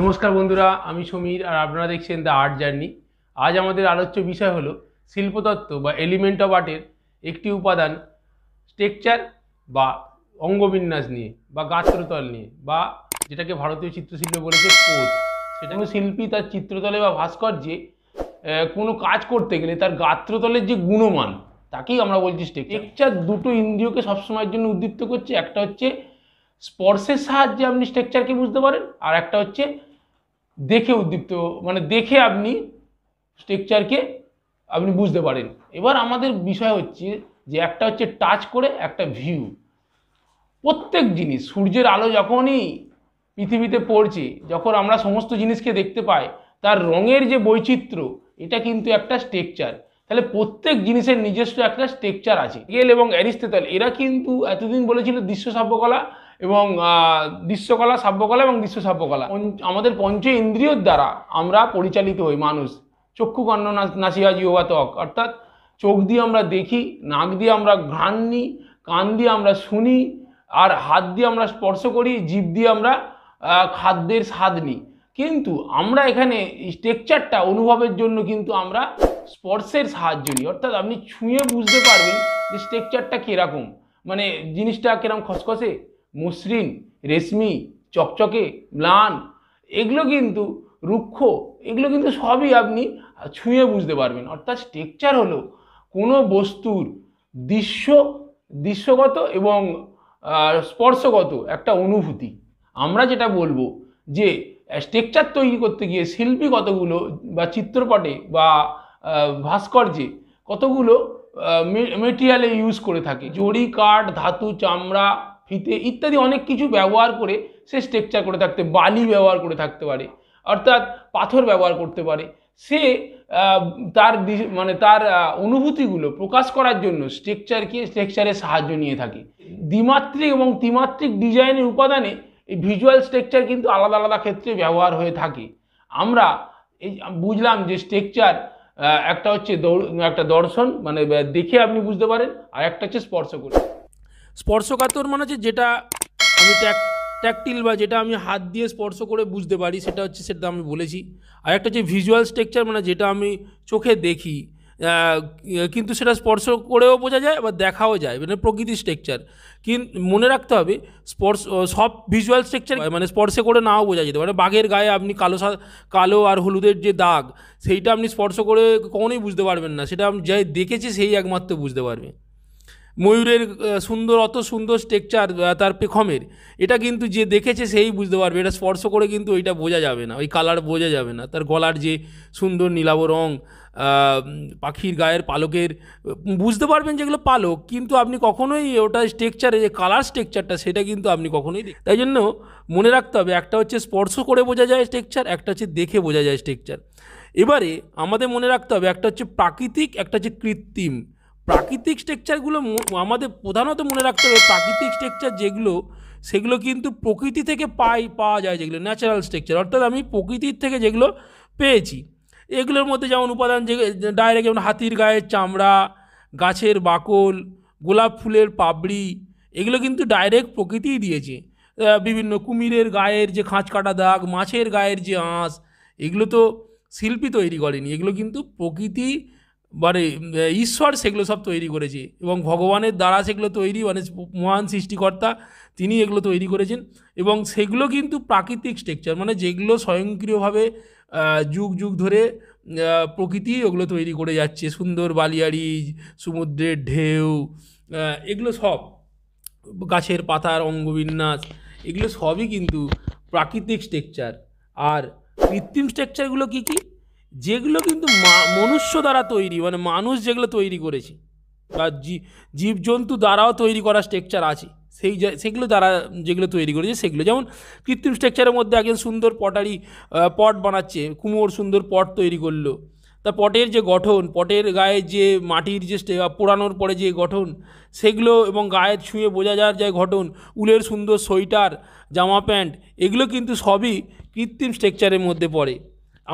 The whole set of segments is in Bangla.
নমস্কার বন্ধুরা আমি সমীর আর আপনারা দেখছেন দ্য আর্ট জার্নি আজ আমাদের আলোচ্য বিষয় হলো শিল্পতত্ত্ব বা এলিমেন্ট অফ আর্টের একটি উপাদান স্ট্রেকচার বা অঙ্গবিন্যাস নিয়ে বা গাত্রতল নিয়ে বা যেটাকে ভারতীয় চিত্রশিল্প বলেছে পোত সেটা কোনো শিল্পী তার চিত্রতলে বা ভাস্কর্যে কোনো কাজ করতে গেলে তার গাত্রতলের যে গুণমান তাকেই আমরা বলছি স্ট্রেকচার দুটো ইন্দ্রিয়কে সবসময়ের জন্য উদ্দীপ্ত করছে একটা হচ্ছে স্পর্শের সাহায্যে আপনি স্ট্রাকচারকে বুঝতে পারেন আর একটা হচ্ছে দেখে উদ্দীপ্ত মানে দেখে আপনি স্ট্রাকচারকে আপনি বুঝতে পারেন এবার আমাদের বিষয় হচ্ছে যে একটা হচ্ছে টাচ করে একটা ভিউ প্রত্যেক জিনিস সূর্যের আলো যখনই পৃথিবীতে পড়ছে যখন আমরা সমস্ত জিনিসকে দেখতে পাই তার রঙের যে বৈচিত্র্য এটা কিন্তু একটা স্ট্রেকচার তাহলে প্রত্যেক জিনিসের নিজস্ব একটা স্ট্রেকচার আছে গেল এবং অ্যারিস্তেতল এরা কিন্তু এতদিন বলেছিল দৃশ্য সভ্যকলা এবং দৃশ্যকলা সাব্যকলা এবং দৃশ্য সাব্যকলা আমাদের পঞ্চ ইন্দ্রিয়র দ্বারা আমরা পরিচালিত হই মানুষ চক্ষু কন্ন নাসিয়া বা ত্বক অর্থাৎ চোখ দিয়ে আমরা দেখি নাক দিয়ে আমরা ঘ্রাণ নিই কান দিয়ে আমরা শুনি আর হাত দিয়ে আমরা স্পর্শ করি জীব দিয়ে আমরা খাদ্যের স্বাদ নিই কিন্তু আমরা এখানে স্ট্রেকচারটা অনুভবের জন্য কিন্তু আমরা স্পর্শের সাহায্য নিই অর্থাৎ আপনি ছুঁয়ে বুঝতে পারবেন যে স্ট্রেকচারটা কীরকম মানে জিনিসটা কীরকম খসখসে মসৃণ রেশমি চকচকে ম্লান এগুলো কিন্তু রুক্ষ এগুলো কিন্তু সবই আপনি ছুঁয়ে বুঝতে পারবেন অর্থাৎ স্ট্রেকচার হলো কোনো বস্তুর দৃশ্য দৃশ্যগত এবং স্পর্শগত একটা অনুভূতি আমরা যেটা বলবো যে স্ট্রেকচার তৈরি করতে গিয়ে শিল্পী কতগুলো বা চিত্রপটে বা ভাস্কর্যে কতগুলো মেটেরিয়ালে ইউজ করে থাকে জড়ি কাঠ ধাতু চামড়া ফিতে ইত্যাদি অনেক কিছু ব্যবহার করে সে স্ট্রেকচার করে থাকতে বালি ব্যবহার করে থাকতে পারে অর্থাৎ পাথর ব্যবহার করতে পারে সে তার মানে তার অনুভূতিগুলো প্রকাশ করার জন্য স্ট্রেকচারকে স্ট্রেকচারের সাহায্য নিয়ে থাকে দ্বিমাত্রিক এবং ত্রিমাত্রিক ডিজাইনের উপাদানে এই ভিজুয়াল স্ট্রেকচার কিন্তু আলাদা আলাদা ক্ষেত্রে ব্যবহার হয়ে থাকে আমরা এই বুঝলাম যে স্ট্রেকচার একটা হচ্ছে একটা দর্শন মানে দেখে আপনি বুঝতে পারেন আর একটা হচ্ছে স্পর্শ করে স্পর্শকাতর মানে হচ্ছে যেটা আমি ট্যাক ট্যাকটিল বা যেটা আমি হাত দিয়ে স্পর্শ করে বুঝতে পারি সেটা হচ্ছে সেটা আমি বলেছি আর একটা হচ্ছে ভিজুয়াল স্ট্রাকচার মানে যেটা আমি চোখে দেখি কিন্তু সেটা স্পর্শ করেও বোঝা যায় বা দেখাও যায় মানে প্রকৃতির স্ট্রাকচার কিন মনে রাখতে হবে স্পর্শ সব ভিজুয়াল স্ট্রাকচার মানে স্পর্শে করে নাও বোঝা যেতে পারে মানে বাঘের গায়ে আপনি কালো কালো আর হলুদের যে দাগ সেইটা আপনি স্পর্শ করে কখনোই বুঝতে পারবেন না সেটা আমি যাই দেখেছি সেই একমাত্র বুঝতে পারবেন ময়ূরের সুন্দর অত সুন্দর স্ট্রেকচার তার পেখমের এটা কিন্তু যে দেখেছে সেই বুঝতে পারবে এটা স্পর্শ করে কিন্তু ওইটা বোঝা যাবে না ওই কালার বোঝা যাবে না তার গলার যে সুন্দর নীলাব রং পাখির গায়ের পালকের বুঝতে পারবেন যেগুলো পালক কিন্তু আপনি কখনোই ওটা স্ট্রেকচারে যে কালার স্ট্রেকচারটা সেটা কিন্তু আপনি কখনোই তাই জন্য মনে রাখতে হবে একটা হচ্ছে স্পর্শ করে বোঝা যায় স্ট্রেকচার একটা হচ্ছে দেখে বোঝা যায় স্ট্রেকচার এবারে আমাদের মনে রাখতে হবে একটা হচ্ছে প্রাকৃতিক একটা হচ্ছে কৃত্রিম প্রাকৃতিক স্ট্রাকচারগুলো আমাদের প্রধানত মনে রাখতে হবে প্রাকৃতিক স্ট্রাকচার যেগুলো সেগুলো কিন্তু প্রকৃতি থেকে পাই পাওয়া যায় যেগুলো ন্যাচারাল স্ট্রাকচার অর্থাৎ আমি প্রকৃতির থেকে যেগুলো পেয়েছি এগুলোর মধ্যে যেমন উপাদান যে ডাইরেক্ট যেমন হাতির গায়ের চামড়া গাছের বাকল গোলাপ ফুলের পাপড়ি এগুলো কিন্তু ডাইরেক্ট প্রকৃতিই দিয়েছে বিভিন্ন কুমিরের গায়ের যে খাঁচ কাটা দাগ মাছের গায়ের যে আঁশ এগুলো তো শিল্পী তৈরি করেনি এগুলো কিন্তু প্রকৃতি মানে ঈশ্বর সেগুলো সব তৈরি করেছে এবং ভগবানের দ্বারা সেগুলো তৈরি মানে মহান সৃষ্টিকর্তা তিনি এগুলো তৈরি করেছেন এবং সেগুলো কিন্তু প্রাকৃতিক স্ট্রাকচার মানে যেগুলো স্বয়ংক্রিয়ভাবে যুগ যুগ ধরে প্রকৃতি ওগুলো তৈরি করে যাচ্ছে সুন্দর বালিয়াড়ি সমুদ্রের ঢেউ এগুলো সব গাছের পাতার অঙ্গবিন্যাস এগুলো সবই কিন্তু প্রাকৃতিক স্ট্রাকচার আর কৃত্রিম স্ট্রাকচারগুলো কী কী যেগুলো কিন্তু মনুষ্য দ্বারা তৈরি মানে মানুষ যেগুলো তৈরি করেছে বা জীবজন্তু দ্বারাও তৈরি করা স্ট্রাকচার আছে সেই সেগুলো দ্বারা যেগুলো তৈরি করেছে সেগুলো যেমন কৃত্রিম স্ট্রাকচারের মধ্যে একজন সুন্দর পটারি পট বানাচ্ছে কুমোর সুন্দর পট তৈরি করলো তা পটের যে গঠন পটের গায়ে যে মাটির যে পোড়ানোর পরে যে গঠন সেগুলো এবং গায়ে ছুঁয়ে বোঝা যাওয়ার যে গঠন উলের সুন্দর সোয়েটার জামা প্যান্ট এগুলো কিন্তু সবই কৃত্রিম স্ট্রাকচারের মধ্যে পড়ে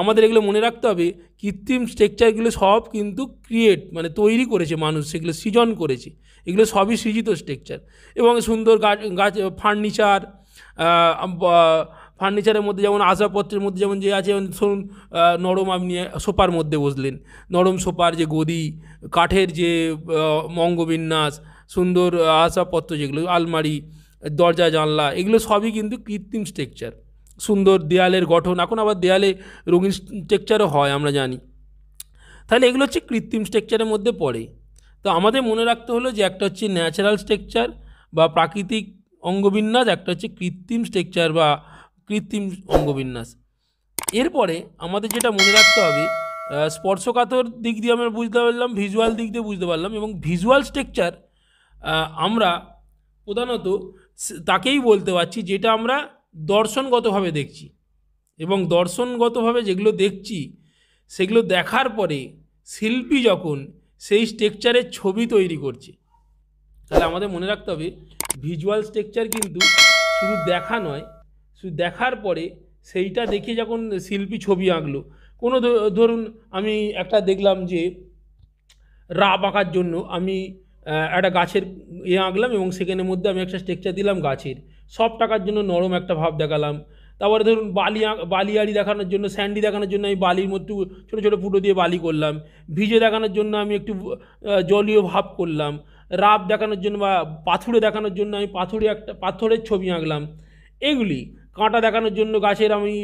আমাদের এগুলো মনে রাখতে হবে কৃত্রিম স্ট্রেকচারগুলো সব কিন্তু ক্রিয়েট মানে তৈরি করেছে মানুষ সেগুলো সৃজন করেছে এগুলো সবই সৃজিত স্ট্রেকচার এবং সুন্দর গাছ গাছ ফার্নিচার ফার্নিচারের মধ্যে যেমন আসবাবপত্রের মধ্যে যেমন যে আছে ধরুন নরম আপনি সোপার মধ্যে বসলেন নরম সোপার যে গদি কাঠের যে মঙ্গবিন্যাস সুন্দর আসবাবপত্র যেগুলো আলমারি দরজা জানলা এগুলো সবই কিন্তু কৃত্রিম স্ট্রেকচার সুন্দর দেয়ালের গঠন এখন আবার দেয়ালে রঙিন স্ট্রেকচারও হয় আমরা জানি তাহলে এগুলো হচ্ছে কৃত্রিম স্ট্রেকচারের মধ্যে পড়ে তো আমাদের মনে রাখতে হলো যে একটা হচ্ছে ন্যাচারাল স্ট্রেকচার বা প্রাকৃতিক অঙ্গবিন্যাস একটা হচ্ছে কৃত্রিম স্ট্রেকচার বা কৃত্রিম অঙ্গবিন্যাস এরপরে আমাদের যেটা মনে রাখতে হবে স্পর্শকাতর দিক দিয়ে আমরা বুঝতে পারলাম ভিজুয়াল দিক দিয়ে বুঝতে পারলাম এবং ভিজুয়াল স্ট্রেকচার আমরা প্রধানত তাকেই বলতে পারছি যেটা আমরা দর্শনগতভাবে দেখছি এবং দর্শনগতভাবে যেগুলো দেখছি সেগুলো দেখার পরে শিল্পী যখন সেই স্ট্রেকচারের ছবি তৈরি করছে তাহলে আমাদের মনে রাখতে হবে ভিজুয়াল স্ট্রাকচার কিন্তু শুধু দেখা নয় শুধু দেখার পরে সেইটা দেখে যখন শিল্পী ছবি আঁকলো কোনো ধরুন আমি একটা দেখলাম যে রাব আঁকার জন্য আমি একটা গাছের ইয়ে আঁকলাম এবং সেখানের মধ্যে আমি একটা স্ট্রাকচার দিলাম গাছের সব টাকার জন্য নরম একটা ভাব দেখালাম তারপরে ধরুন বালি বালিয়াড়ি দেখানোর জন্য স্যান্ডি দেখানোর জন্য আমি বালির মধ্যে ছোটো ছোটো ফুটো দিয়ে বালি করলাম ভিজে দেখানোর জন্য আমি একটু জলীয় ভাব করলাম রাব দেখানোর জন্য বা পাথুরে দেখানোর জন্য আমি পাথুরে একটা পাথরের ছবি আঁকলাম এগুলি কাঁটা দেখানোর জন্য গাছের আমি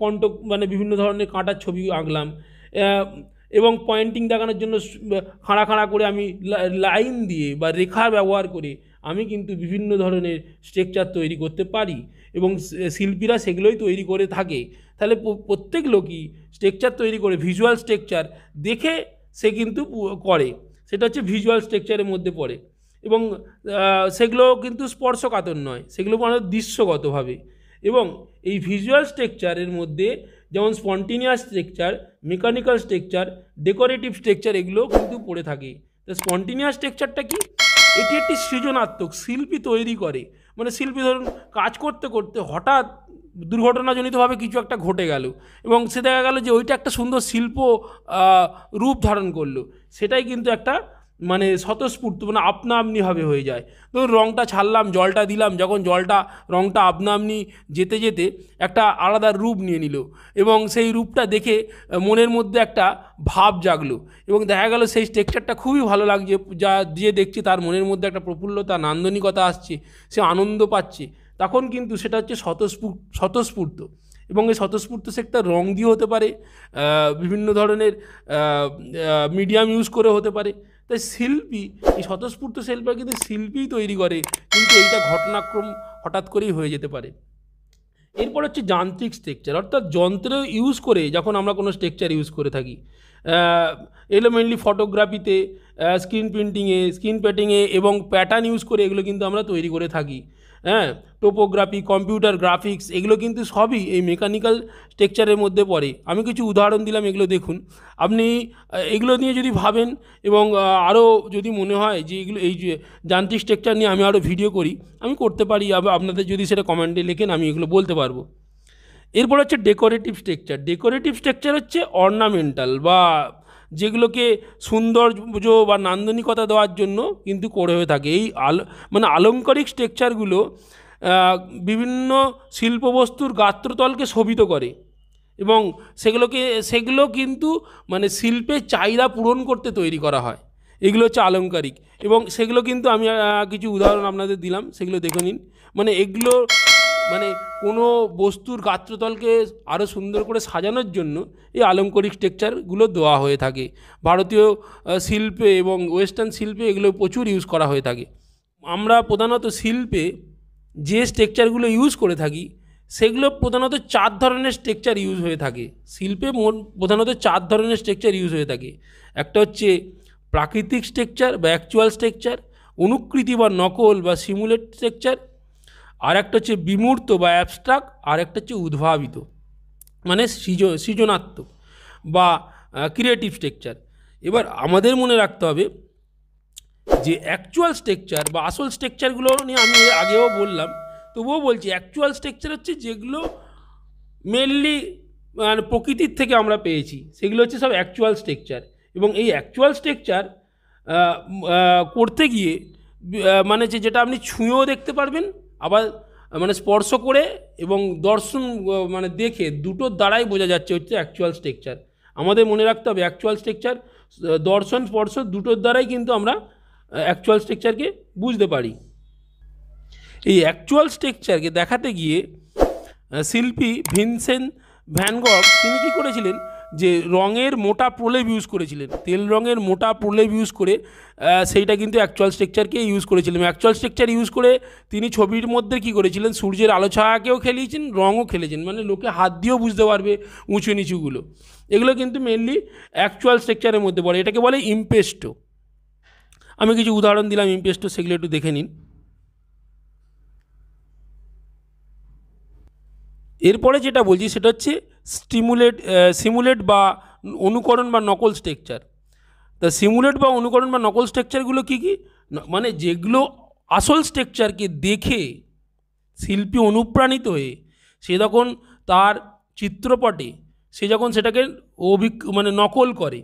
কণ্ঠ মানে বিভিন্ন ধরনের কাঁটার ছবি আঁকলাম এবং পয়েন্টিং দেখানোর জন্য খাঁড়া খাঁড়া করে আমি লাইন দিয়ে বা রেখা ব্যবহার করে আমি কিন্তু বিভিন্ন ধরনের স্ট্রেকচার তৈরি করতে পারি এবং শিল্পীরা সেগুলোই তৈরি করে থাকে তাহলে প্রত্যেক লোকই স্ট্রেকচার তৈরি করে ভিজুয়াল স্ট্রেকচার দেখে সে কিন্তু করে সেটা হচ্ছে ভিজুয়াল স্ট্রেকচারের মধ্যে পড়ে এবং সেগুলো কিন্তু স্পর্শকাতর নয় সেগুলো মানে দৃশ্যগতভাবে এবং এই ভিজুয়াল স্ট্রেকচারের মধ্যে যেমন spontaneous structure mechanical structure decorative structure এগুলোও কিন্তু পড়ে থাকে তো স্পন্টিনিয়াস স্ট্রেকচারটা কি এটি একটি সৃজনাত্মক শিল্পী তৈরি করে মানে শিল্পী ধরুন কাজ করতে করতে হঠাৎ দুর্ঘটনাজনিতভাবে কিছু একটা ঘটে গেল এবং সে দেখা গেল যে ওইটা একটা সুন্দর শিল্প রূপ ধারণ করলো সেটাই কিন্তু একটা মানে স্বতঃস্ফূর্ত মানে আপনা আপনিভাবে হয়ে যায় তো রঙটা ছাড়লাম জলটা দিলাম যখন জলটা রঙটা আপনা আপনি যেতে যেতে একটা আলাদা রূপ নিয়ে নিল এবং সেই রূপটা দেখে মনের মধ্যে একটা ভাব জাগলো এবং দেখা গেল সেই টেক্সচারটা খুবই ভালো লাগছে যা যে দেখছে তার মনের মধ্যে একটা প্রফুল্লতা নান্দনিকতা আসছে সে আনন্দ পাচ্ছে তখন কিন্তু সেটা হচ্ছে স্বতঃস্ফূর্ত স্বতঃস্ফূর্ত এবং এই স্বতঃস্ফূর্ত সে একটা রঙ দিয়ে হতে পারে বিভিন্ন ধরনের মিডিয়াম ইউজ করে হতে পারে তাই শিল্পী এই স্বতঃস্ফূর্ত শিল্পী কিন্তু শিল্পীই তৈরি করে কিন্তু এইটা ঘটনাক্রম হঠাৎ করেই হয়ে যেতে পারে এরপর হচ্ছে যান্ত্রিক স্ট্রেকচার অর্থাৎ যন্ত্র ইউজ করে যখন আমরা কোনো স্ট্রেকচার ইউজ করে থাকি এলোমেনলি ফটোগ্রাফিতে স্ক্রিন প্রিন্টিংয়ে স্ক্রিন প্যাটিংয়ে এবং প্যাটার্ন ইউজ করে এগুলো কিন্তু আমরা তৈরি করে থাকি হ্যাঁ টোপোগ্রাফি কম্পিউটার গ্রাফিক্স এগুলো কিন্তু সবই এই মেকানিক্যাল স্ট্রেকচারের মধ্যে পড়ে আমি কিছু উদাহরণ দিলাম এগুলো দেখুন আপনি এগুলো নিয়ে যদি ভাবেন এবং আরও যদি মনে হয় যে এগুলো এই যে যান্ত্রিক স্ট্রেকচার নিয়ে আমি আরও ভিডিও করি আমি করতে পারি আপনাদের যদি সেটা কমেন্টে লেখেন আমি এগুলো বলতে পারবো এরপর হচ্ছে ডেকোরেটিভ স্ট্রাকচার ডেকোরেটিভ স্ট্রাকচার হচ্ছে অর্নামেন্টাল বা যেগুলোকে সৌন্দর্য বা নান্দনিকতা দেওয়ার জন্য কিন্তু করে হয়ে থাকে এই আল মানে আলঙ্কারিক স্ট্রাকচারগুলো বিভিন্ন শিল্পবস্তুর গাত্রতলকে শোভিত করে এবং সেগুলোকে সেগুলো কিন্তু মানে শিল্পে চাহিদা পূরণ করতে তৈরি করা হয় এগুলো হচ্ছে আলঙ্কারিক এবং সেগুলো কিন্তু আমি কিছু উদাহরণ আপনাদের দিলাম সেগুলো দেখে নিন মানে এগুলো মানে কোনো বস্তুর গাত্রতলকে আরও সুন্দর করে সাজানোর জন্য এই আলঙ্করিক স্ট্রেকচারগুলো দেওয়া হয়ে থাকে ভারতীয় শিল্পে এবং ওয়েস্টার্ন শিল্পে এগুলো প্রচুর ইউজ করা হয়ে থাকে আমরা প্রধানত শিল্পে যে স্ট্রেকচারগুলো ইউজ করে থাকি সেগুলো প্রধানত চার ধরনের স্ট্রেকচার ইউজ হয়ে থাকে শিল্পে প্রধানত চার ধরনের স্ট্রেকচার ইউজ হয়ে থাকে একটা হচ্ছে প্রাকৃতিক স্ট্রেকচার বা অ্যাকচুয়াল স্ট্রেকচার অনুকৃতি বা নকল বা সিমুলেট স্ট্রেকচার আর একটা হচ্ছে বিমূর্ত বা অ্যাবস্ট্রাক্ট আর একটা হচ্ছে উদ্ভাবিত মানে সৃজ সৃজনাত্মক বা ক্রিয়েটিভ স্ট্রেকচার এবার আমাদের মনে রাখতে হবে যে অ্যাকচুয়াল স্ট্রেকচার বা আসল স্ট্রেকচারগুলো নিয়ে আমি আগেও বললাম তবুও বলছি অ্যাকচুয়াল স্ট্রেকচার হচ্ছে যেগুলো মেনলি মানে প্রকৃতির থেকে আমরা পেয়েছি সেগুলো হচ্ছে সব অ্যাকচুয়াল স্ট্রেকচার এবং এই অ্যাকচুয়াল স্ট্রেকচার করতে গিয়ে মানে যে যেটা আপনি ছুঁয়েও দেখতে পারবেন আবার মানে স্পর্শ করে এবং দর্শন মানে দেখে দুটোর দ্বারাই বোঝা যাচ্ছে হচ্ছে অ্যাকচুয়াল স্ট্রাকচার আমাদের মনে রাখতে হবে অ্যাকচুয়াল স্ট্রাকচার দর্শন স্পর্শ দুটোর দ্বারাই কিন্তু আমরা অ্যাকচুয়াল স্ট্রাকচারকে বুঝতে পারি এই অ্যাকচুয়াল স্ট্রাকচারকে দেখাতে গিয়ে শিল্পী ভিনসেন ভ্যানগ তিনি কী করেছিলেন যে রঙের মোটা প্রলেপ ইউজ করেছিলেন তেল রঙের মোটা প্রলেপ ইউজ করে সেইটা কিন্তু অ্যাকচুয়াল স্ট্রাকচারকে ইউজ করেছিলেন অ্যাকচুয়াল স্ট্রাকচার ইউজ করে তিনি ছবির মধ্যে কি করেছিলেন সূর্যের আলো ছায়াকেও খেলিয়েছেন রঙও খেলেছেন মানে লোকে হাত দিয়েও বুঝতে পারবে উঁচু নিচুগুলো এগুলো কিন্তু মেনলি অ্যাকচুয়াল স্ট্রাকচারের মধ্যে পড়ে এটাকে বলে ইম্পেস্টো আমি কিছু উদাহরণ দিলাম ইম্পেস্টো সেগুলো একটু দেখে নিন এরপরে যেটা বলছি সেটা হচ্ছে স্টিমুলেট সিমুলেট বা অনুকরণ বা নকল স্ট্রেকচার তা সিমুলেট বা অনুকরণ বা নকল স্ট্রেকচারগুলো কী কী মানে যেগুলো আসল স্ট্রেকচারকে দেখে শিল্পী অনুপ্রাণিত হয়ে সে যখন তার চিত্রপটে সে যখন সেটাকে অভিক মানে নকল করে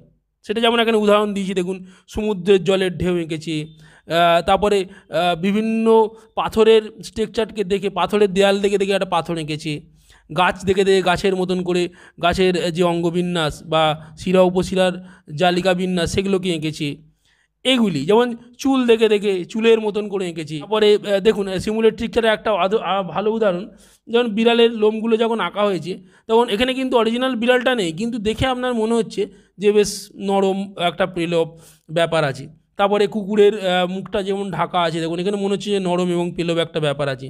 সেটা যেমন এখানে উদাহরণ দিয়েছি দেখুন সমুদ্রের জলের ঢেউ এঁকেছে তারপরে বিভিন্ন পাথরের স্ট্রেকচারকে দেখে পাথরের দেয়াল দেখে দেখে একটা পাথর এঁকেছে গাছ দেখে দেখে গাছের মতন করে গাছের যে অঙ্গবিন্যাস বা শিরা উপশিরার জালিকা বিন্যাস সেগুলোকে এঁকেছে এগুলি যেমন চুল দেখে দেখে চুলের মতন করে এঁকেছি তারপরে দেখুন সিমুলেট ট্রিকটারে একটা ভালো উদাহরণ যেমন বিড়ালের লোমগুলো যখন আঁকা হয়েছে তখন এখানে কিন্তু অরিজিনাল বিড়ালটা নেই কিন্তু দেখে আপনার মনে হচ্ছে যে বেশ নরম একটা প্রেলভ ব্যাপার আছে তারপরে কুকুরের মুখটা যেমন ঢাকা আছে দেখুন এখানে মনে হচ্ছে যে নরম এবং পেলব একটা ব্যাপার আছে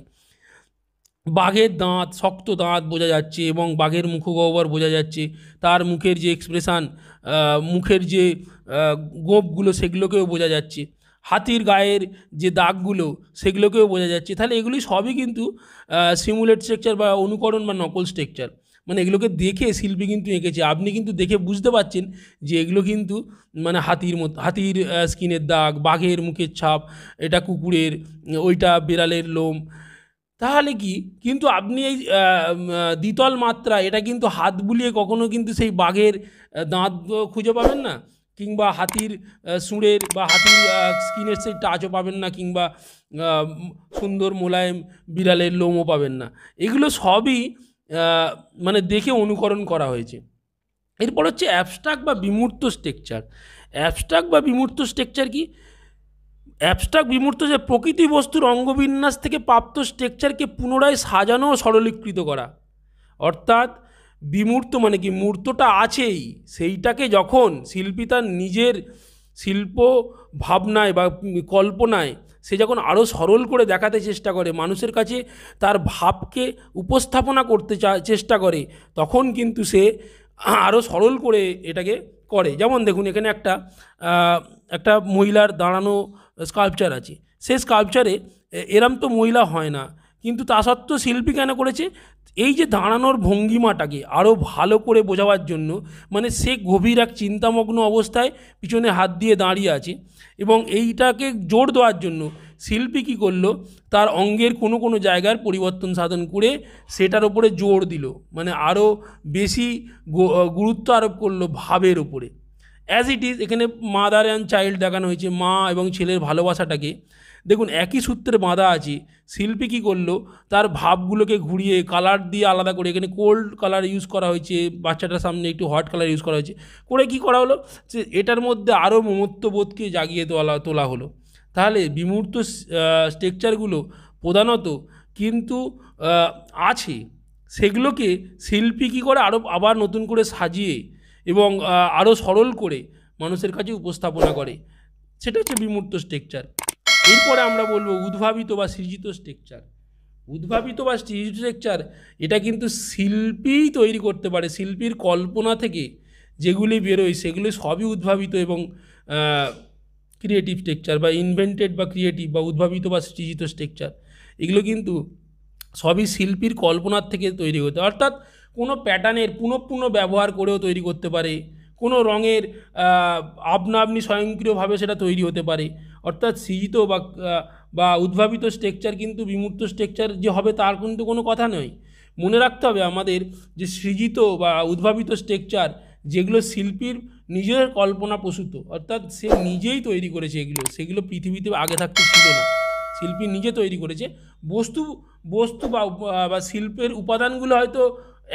বাঘের দাঁত শক্ত দাঁত বোঝা যাচ্ছে এবং বাঘের মুখগহ্বর বোঝা যাচ্ছে তার মুখের যে এক্সপ্রেশান মুখের যে গোপগুলো সেগুলোকেও বোঝা যাচ্ছে হাতির গায়ের যে দাগগুলো সেগুলোকেও বোঝা যাচ্ছে তাহলে এগুলি সবই কিন্তু সিমুলেট স্ট্রাকচার বা অনুকরণ বা নকল স্ট্রাকচার মানে এগুলোকে দেখে শিল্পী কিন্তু এঁকেছে আপনি কিন্তু দেখে বুঝতে পারছেন যে এগুলো কিন্তু মানে হাতির মতো হাতির স্কিনের দাগ বাঘের মুখের ছাপ এটা কুকুরের ওইটা বিড়ালের লোম তাহলে কি কিন্তু আপনি এই দ্বিতল মাত্রা এটা কিন্তু হাত বুলিয়ে কখনো কিন্তু সেই বাঘের দাঁত খুঁজে পাবেন না কিংবা হাতির সুঁড়ের বা হাতির স্কিনের সেই টাচও পাবেন না কিংবা সুন্দর মোলায়েম বিড়ালের লোমও পাবেন না এগুলো সবই মানে দেখে অনুকরণ করা হয়েছে এরপর হচ্ছে অ্যাবস্ট্রাক্ট বা বিমূর্ত স্ট্রেকচার অ্যাবস্ট্রাক্ট বা বিমূর্ত স্ট্রেকচার কি অ্যাবস্ট্রাক বিমূর্ত যে প্রকৃতি বস্তুর অঙ্গবিন্যাস থেকে প্রাপ্ত স্ট্রেকচারকে পুনরায় সাজানো ও সরলীকৃত করা অর্থাৎ বিমূর্ত মানে কি মূর্তটা আছেই সেইটাকে যখন শিল্পী তার নিজের শিল্প ভাবনায় বা কল্পনায় সে যখন আরও সরল করে দেখাতে চেষ্টা করে মানুষের কাছে তার ভাবকে উপস্থাপনা করতে চেষ্টা করে তখন কিন্তু সে আরও সরল করে এটাকে করে যেমন দেখুন এখানে একটা একটা মহিলার দাঁড়ানো স্কাল্পচার আছে সেই স্কাল্পচারে এরম তো মহিলা হয় না কিন্তু তা সত্ত্বেও শিল্পী কেন করেছে এই যে দাঁড়ানোর ভঙ্গিমাটাকে আরও ভালো করে বোঝাবার জন্য মানে সে গভীর এক চিন্তামগ্ন অবস্থায় পিছনে হাত দিয়ে দাঁড়িয়ে আছে এবং এইটাকে জোর দেওয়ার জন্য শিল্পী কী করলো তার অঙ্গের কোনো কোনো জায়গার পরিবর্তন সাধন করে সেটার ওপরে জোর দিল মানে আরও বেশি গুরুত্ব আরোপ করলো ভাবের ওপরে অ্যাজ ইট ইজ এখানে মাদার অ্যান্ড চাইল্ড দেখানো হয়েছে মা এবং ছেলের ভালোবাসাটাকে দেখুন একই সূত্রে বাঁধা আছে শিল্পী কী করলো তার ভাবগুলোকে ঘুরিয়ে কালার দিয়ে আলাদা করে এখানে কোল্ড কালার ইউজ করা হয়েছে বাচ্চাটার সামনে একটু হট কালার ইউজ করা হয়েছে করে কি করা হলো যে এটার মধ্যে আরও মমত্ববোধকে জাগিয়ে তোলা তোলা হলো তাহলে বিমূর্ত স্ট্রেকচারগুলো প্রধানত কিন্তু আছে সেগুলোকে শিল্পী কী করে আরও আবার নতুন করে সাজিয়ে এবং আরও সরল করে মানুষের কাছে উপস্থাপনা করে সেটা হচ্ছে বিমূর্ত স্ট্রেকচার এরপরে আমরা বলবো উদ্ভাবিত বা সৃজিত স্ট্রেকচার উদ্ভাবিত বা সৃজিত স্ট্রেকচার এটা কিন্তু শিল্পীই তৈরি করতে পারে শিল্পীর কল্পনা থেকে যেগুলি বেরোয় সেগুলি সবই উদ্ভাবিত এবং ক্রিয়েটিভ স্ট্রেকচার বা ইনভেন্টেড বা ক্রিয়েটিভ বা উদ্ভাবিত বা সৃজিত স্ট্রেকচার এগুলো কিন্তু সবই শিল্পীর কল্পনার থেকে তৈরি হতে অর্থাৎ কোনো প্যাটার্নের পুনঃপুন ব্যবহার করেও তৈরি করতে পারে কোনো রঙের আপনা আপনি স্বয়ংক্রিয়ভাবে সেটা তৈরি হতে পারে অর্থাৎ সৃজিত বা বা উদ্ভাবিত স্ট্রেকচার কিন্তু বিমূর্ত স্ট্রেকচার যে হবে তার কিন্তু কোনো কথা নয় মনে রাখতে হবে আমাদের যে সৃজিত বা উদ্ভাবিত স্ট্রেকচার যেগুলো শিল্পীর নিজের কল্পনা প্রসূত অর্থাৎ সে নিজেই তৈরি করেছে এগুলো সেগুলো পৃথিবীতে আগে থাকতে ছিল না শিল্পী নিজে তৈরি করেছে বস্তু বস্তু বা শিল্পের উপাদানগুলো হয়তো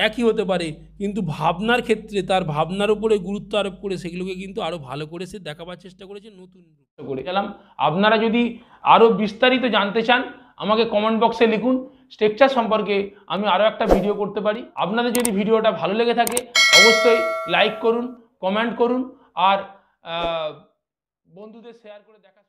একই হতে পারে কিন্তু ভাবনার ক্ষেত্রে তার ভাবনার উপরে গুরুত্ব আরোপ করে সেগুলোকে কিন্তু আরও ভালো করে সে দেখাবার চেষ্টা করেছে নতুন করে গেলাম আপনারা যদি আরও বিস্তারিত জানতে চান আমাকে কমেন্ট বক্সে লিখুন স্ট্রেকচার সম্পর্কে আমি আরও একটা ভিডিও করতে পারি আপনাদের যদি ভিডিওটা ভালো লেগে থাকে অবশ্যই লাইক করুন কমেন্ট করুন আর বন্ধুদের শেয়ার করে দেখা